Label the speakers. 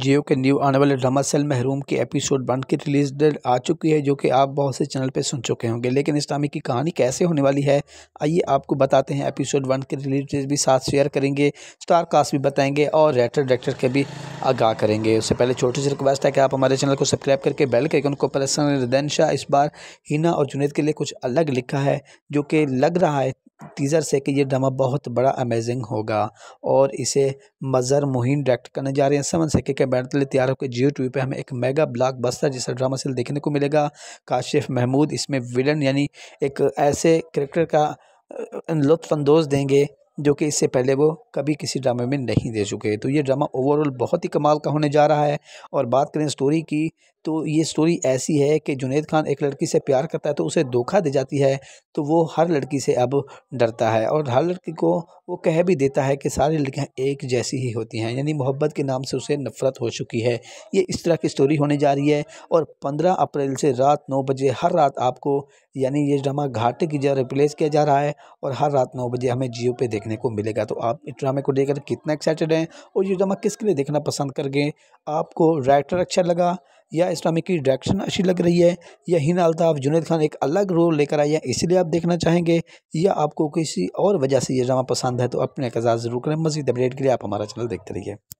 Speaker 1: जियो के न्यू आने वाले ड्रामा सेल महरूम की एपिसोड वन की रिलीज डेट आ चुकी है जो कि आप बहुत से चैनल पे सुन चुके होंगे लेकिन इस ड्रामे की कहानी कैसे होने वाली है आइए आपको बताते हैं एपिसोड वन की रिलीज डेट भी साथ शेयर करेंगे स्टार कास्ट भी बताएंगे और राइटर डायरेक्टर के भी आगाह करेंगे उससे पहले छोटी सी रिक्वेस्ट है कि आप हमारे चैनल को सब्सक्राइब करके बेल के उनको प्रसन्न शाह इस बार हिना और जुनेद के लिए कुछ अलग लिखा है जो कि लग रहा है टीज़र से कि ये ड्रामा बहुत बड़ा अमेजिंग होगा और इसे मज़र मुहिन डायरेक्ट करने जा रहे हैं समझ से के बैनर तले तैयार होकर जियो टी पर हमें एक मेगा ब्लॉक बस्तर जैसा ड्रामा सील देखने को मिलेगा काशिफ महमूद इसमें विलन यानी एक ऐसे करेक्टर का लुत्फानंदोज़ देंगे जो कि इससे पहले वो कभी किसी ड्रामे में नहीं दे चुके तो ये ड्रामा ओवरऑल बहुत ही कमाल का होने जा रहा है और बात करें स्टोरी की तो ये स्टोरी ऐसी है कि जुनेद खान एक लड़की से प्यार करता है तो उसे धोखा दे जाती है तो वो हर लड़की से अब डरता है और हर लड़की को वो कह भी देता है कि सारी लड़कियां एक जैसी ही होती हैं यानी मोहब्बत के नाम से उसे नफ़रत हो चुकी है ये इस तरह की स्टोरी होने जा रही है और पंद्रह अप्रैल से रात नौ बजे हर रात आपको यानी ये ड्रामा घाटे की जगह रिप्लेस किया जा रहा है और हर रात नौ बजे हमें जियो पे देखने को मिलेगा तो आप इस ड्रामे को देखकर कितना एक्साइटेड हैं और ये ड्रामा किसके लिए देखना पसंद करेंगे आपको राइटर अच्छा लगा या इस्लामिक की डायरेक्शन अच्छी लग रही है या हिना अलताफ जुनेद खान एक अलग रोल लेकर आई है इसीलिए आप देखना चाहेंगे या आपको किसी और वजह से यह ड्रामा पसंद है तो अपने एतजाज़ ज़रूर करें मजीद अपडेट के लिए आप हमारा चैनल देखते रहिए